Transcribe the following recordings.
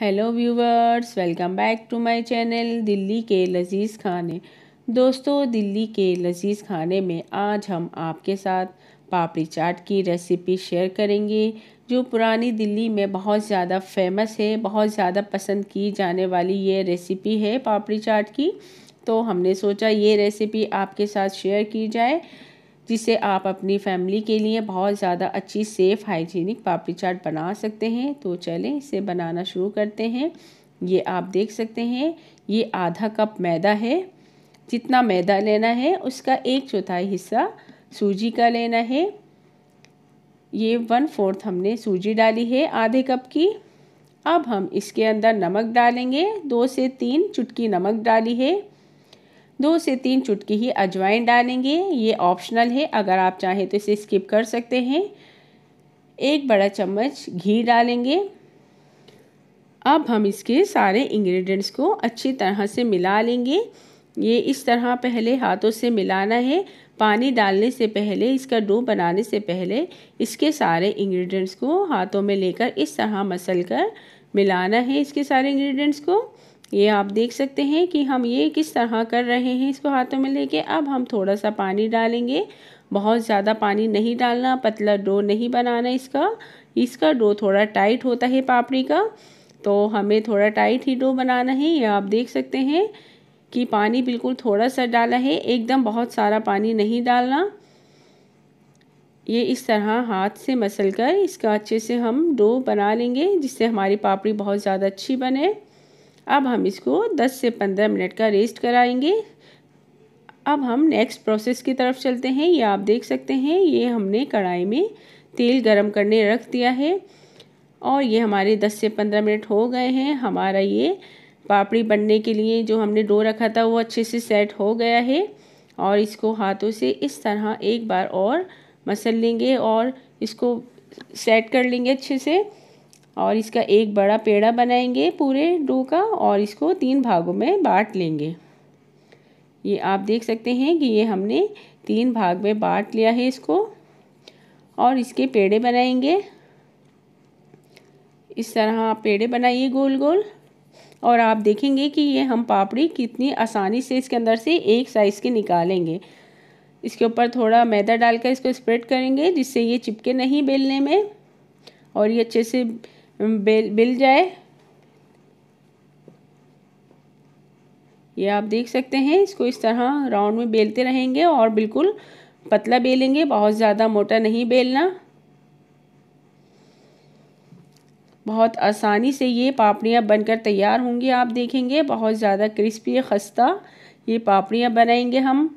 hello viewers welcome back to my channel Delhi के लजीज़ खाने दोस्तों दिल्ली के लजीज़ खाने में आज हम आपके साथ पापड़ी चाट की रेसिपी शेयर करेंगे जो पुरानी दिल्ली में बहुत ज़्यादा फेमस है बहुत ज़्यादा पसंद की जाने वाली ये रेसिपी है पापड़ी चाट की तो हमने सोचा ये रेसिपी आपके साथ शेयर की जाए जिससे आप अपनी फैमिली के लिए बहुत ज़्यादा अच्छी सेफ़ हाइजीनिक पापड़ी चाट बना सकते हैं तो चलें इसे बनाना शुरू करते हैं ये आप देख सकते हैं ये आधा कप मैदा है जितना मैदा लेना है उसका एक चौथाई हिस्सा सूजी का लेना है ये वन फोर्थ हमने सूजी डाली है आधे कप की अब हम इसके अंदर नमक डालेंगे दो से तीन चुटकी नमक डाली है दो से तीन चुटकी ही अजवाइन डालेंगे ये ऑप्शनल है अगर आप चाहें तो इसे स्किप कर सकते हैं एक बड़ा चम्मच घी डालेंगे अब हम इसके सारे इंग्रेडिएंट्स को अच्छी तरह से मिला लेंगे ये इस तरह पहले हाथों से मिलाना है पानी डालने से पहले इसका डो बनाने से पहले इसके सारे इंग्रेडिएंट्स को हाथों में लेकर इस तरह मसल कर मिलाना है इसके सारे इंग्रेडिएंट्स को ये आप देख सकते हैं कि हम ये किस तरह कर रहे हैं इसको हाथों में लेके अब हम थोड़ा सा पानी डालेंगे बहुत ज़्यादा पानी नहीं डालना पतला डो नहीं बनाना इसका इसका डो थोड़ा टाइट होता है पापड़ी का तो हमें थोड़ा टाइट ही डो बनाना है ये आप देख सकते हैं कि पानी बिल्कुल थोड़ा सा डाला है एकदम बहुत सारा पानी नहीं डालना ये इस तरह हाथ से मसल कर इसका अच्छे से हम डो बना लेंगे जिससे हमारी पापड़ी बहुत ज़्यादा अच्छी बने अब हम इसको 10 से 15 मिनट का रेस्ट कराएंगे अब हम नेक्स्ट प्रोसेस की तरफ चलते हैं ये आप देख सकते हैं ये हमने कढ़ाई में तेल गरम करने रख दिया है और ये हमारे 10 से 15 मिनट हो गए हैं हमारा ये पापड़ी बनने के लिए जो हमने डो रखा था वो अच्छे से सेट हो गया है और इसको हाथों से इस तरह एक बार और मसल लेंगे और इसको सेट कर लेंगे अच्छे से और इसका एक बड़ा पेड़ा बनाएंगे पूरे डो का और इसको तीन भागों में बांट लेंगे ये आप देख सकते हैं कि ये हमने तीन भाग में बांट लिया है इसको और इसके पेड़े बनाएंगे इस तरह आप पेड़े बनाइए गोल गोल और आप देखेंगे कि ये हम पापड़ी कितनी आसानी से इसके अंदर से एक साइज़ के निकालेंगे इसके ऊपर थोड़ा मैदा डालकर इसको स्प्रेड करेंगे जिससे ये चिपके नहीं बेलने में और ये अच्छे से बेल बिल जाए ये आप देख सकते हैं इसको इस तरह राउंड में बेलते रहेंगे और बिल्कुल पतला बेलेंगे बहुत ज़्यादा मोटा नहीं बेलना बहुत आसानी से ये पापड़ियाँ बनकर तैयार होंगी आप देखेंगे बहुत ज़्यादा क्रिस्पी खस्ता ये पापड़ियाँ बनाएंगे हम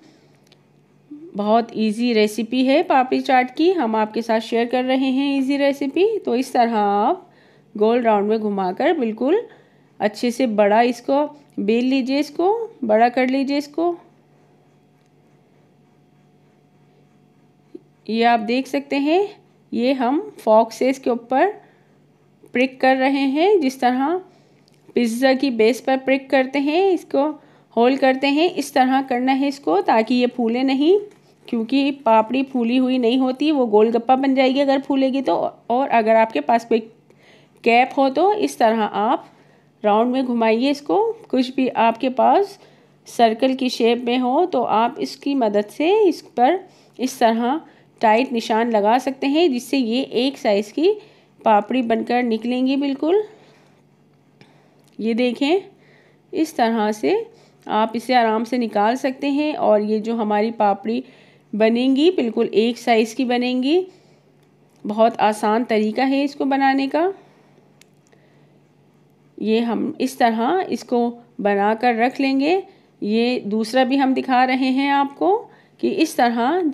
बहुत इजी रेसिपी है पापड़ी चाट की हम आपके साथ शेयर कर रहे हैं इजी रेसिपी तो इस तरह आप गोल राउंड में घुमाकर बिल्कुल अच्छे से बड़ा इसको बेल लीजिए इसको बड़ा कर लीजिए इसको ये आप देख सकते हैं ये हम फॉक्सेस से इसके ऊपर प्रिक कर रहे हैं जिस तरह पिज्ज़ा की बेस पर प्रिक करते हैं इसको होल करते हैं इस तरह करना है इसको ताकि ये फूले नहीं क्योंकि पापड़ी फूली हुई नहीं होती वो गोलगप्पा बन जाएगी अगर फूलेगी तो और अगर आपके पास कोई कैप हो तो इस तरह आप राउंड में घुमाइए इसको कुछ भी आपके पास सर्कल की शेप में हो तो आप इसकी मदद से इस पर इस तरह टाइट निशान लगा सकते हैं जिससे ये एक साइज़ की पापड़ी बनकर निकलेंगी बिल्कुल ये देखें इस तरह से आप इसे आराम से निकाल सकते हैं और ये जो हमारी पापड़ी बनेंगी बिल्कुल एक साइज़ की बनेंगी बहुत आसान तरीका है इसको बनाने का ये हम इस तरह इसको बना कर रख लेंगे ये दूसरा भी हम दिखा रहे हैं आपको कि इस तरह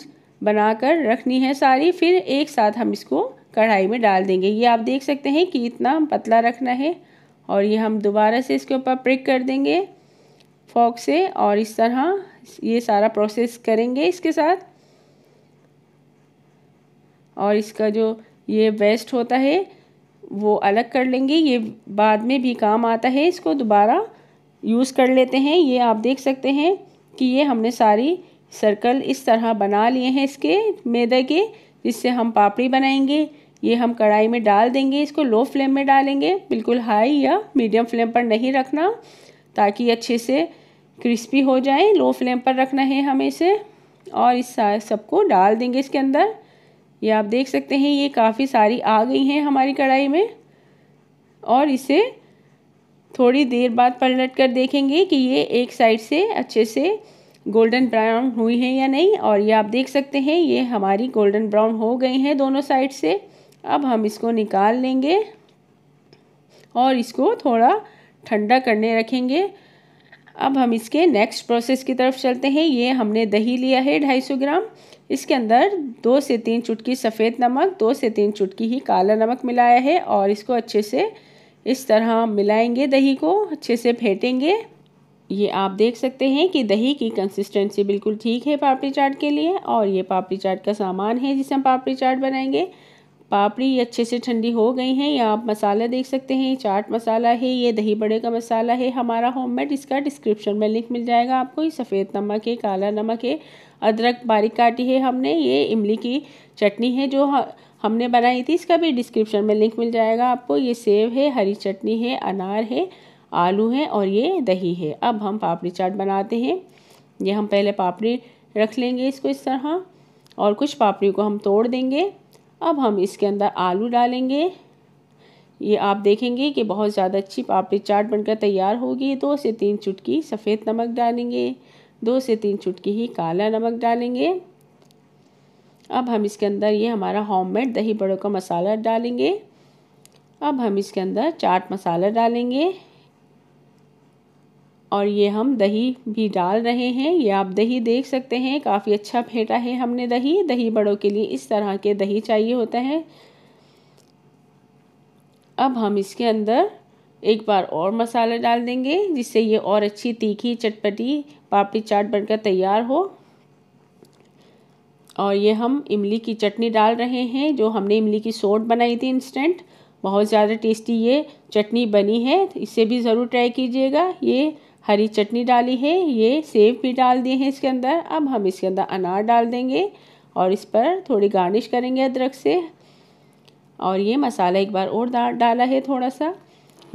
बना कर रखनी है सारी फिर एक साथ हम इसको कढ़ाई में डाल देंगे ये आप देख सकते हैं कि इतना पतला रखना है और ये हम दोबारा से इसके ऊपर प्रिक कर देंगे फॉक से और इस तरह ये सारा प्रोसेस करेंगे इसके साथ और इसका जो ये वेस्ट होता है वो अलग कर लेंगे ये बाद में भी काम आता है इसको दोबारा यूज़ कर लेते हैं ये आप देख सकते हैं कि ये हमने सारी सर्कल इस तरह बना लिए हैं इसके मैदे के जिससे हम पापड़ी बनाएंगे ये हम कढ़ाई में डाल देंगे इसको लो फ्लेम में डालेंगे बिल्कुल हाई या मीडियम फ्लेम पर नहीं रखना ताकि अच्छे से क्रिस्पी हो जाए लो फ्लेम पर रखना है हमें इसे और इस सबको डाल देंगे इसके अंदर ये आप देख सकते हैं ये काफ़ी सारी आ गई हैं हमारी कढ़ाई में और इसे थोड़ी देर बाद पलट कर देखेंगे कि ये एक साइड से अच्छे से गोल्डन ब्राउन हुई हैं या नहीं और ये आप देख सकते हैं ये हमारी गोल्डन ब्राउन हो गई हैं दोनों साइड से अब हम इसको निकाल लेंगे और इसको थोड़ा ठंडा करने रखेंगे अब हम इसके नेक्स्ट प्रोसेस की तरफ चलते हैं ये हमने दही लिया है 250 ग्राम इसके अंदर दो से तीन चुटकी सफ़ेद नमक दो से तीन चुटकी ही काला नमक मिलाया है और इसको अच्छे से इस तरह मिलाएंगे दही को अच्छे से फेंटेंगे ये आप देख सकते हैं कि दही की कंसिस्टेंसी बिल्कुल ठीक है पापड़ी चाट के लिए और ये पापड़ी चाट का सामान है जिसे हम पापड़ी चाट बनाएंगे पापड़ी अच्छे से ठंडी हो गई हैं या आप मसाला देख सकते हैं चाट मसाला है ये दही बड़े का मसाला है हमारा होममेड इसका डिस्क्रिप्शन में लिंक मिल जाएगा आपको ये सफ़ेद नमक है काला नमक है अदरक बारीक काटी है हमने ये इमली की चटनी है जो हमने बनाई थी इसका भी डिस्क्रिप्शन में लिंक मिल जाएगा आपको ये सेब है हरी चटनी है अनार है आलू है और ये दही है अब हम पापड़ी चाट बनाते हैं ये हम पहले पापड़ी रख लेंगे इसको इस तरह और कुछ पापड़ी को हम तोड़ देंगे अब हम इसके अंदर आलू डालेंगे ये आप देखेंगे कि बहुत ज़्यादा अच्छी पापड़ी चाट बनकर तैयार होगी दो से तीन चुटकी सफ़ेद नमक डालेंगे दो से तीन चुटकी ही काला नमक डालेंगे अब हम इसके अंदर ये हमारा होममेड दही बड़ों का मसाला डालेंगे अब हम इसके अंदर चाट मसाला डालेंगे और ये हम दही भी डाल रहे हैं ये आप दही देख सकते हैं काफ़ी अच्छा फेंटा है हमने दही दही बड़ों के लिए इस तरह के दही चाहिए होता है अब हम इसके अंदर एक बार और मसाला डाल देंगे जिससे ये और अच्छी तीखी चटपटी पापड़ी चाट बनकर तैयार हो और ये हम इमली की चटनी डाल रहे हैं जो हमने इमली की सोट बनाई थी इंस्टेंट बहुत ज़्यादा टेस्टी ये चटनी बनी है इसे भी ज़रूर ट्राई कीजिएगा ये हरी चटनी डाली है ये सेब भी डाल दिए हैं इसके अंदर अब हम इसके अंदर अनार डाल देंगे और इस पर थोड़ी गार्निश करेंगे अदरक से और ये मसाला एक बार और डाला है थोड़ा सा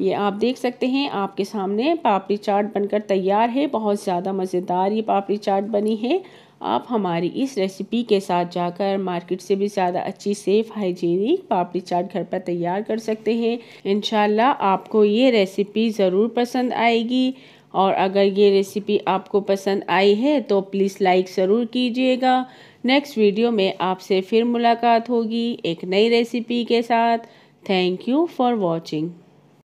ये आप देख सकते हैं आपके सामने पापड़ी चाट बनकर तैयार है बहुत ज़्यादा मज़ेदार ये पापड़ी चाट बनी है आप हमारी इस रेसिपी के साथ जाकर मार्केट से भी ज़्यादा अच्छी सेफ़ हाइजीनिक पापड़ी चाट घर पर तैयार कर सकते हैं इन आपको ये रेसिपी ज़रूर पसंद आएगी और अगर ये रेसिपी आपको पसंद आई है तो प्लीज़ लाइक ज़रूर कीजिएगा नेक्स्ट वीडियो में आपसे फिर मुलाकात होगी एक नई रेसिपी के साथ थैंक यू फॉर वॉचिंग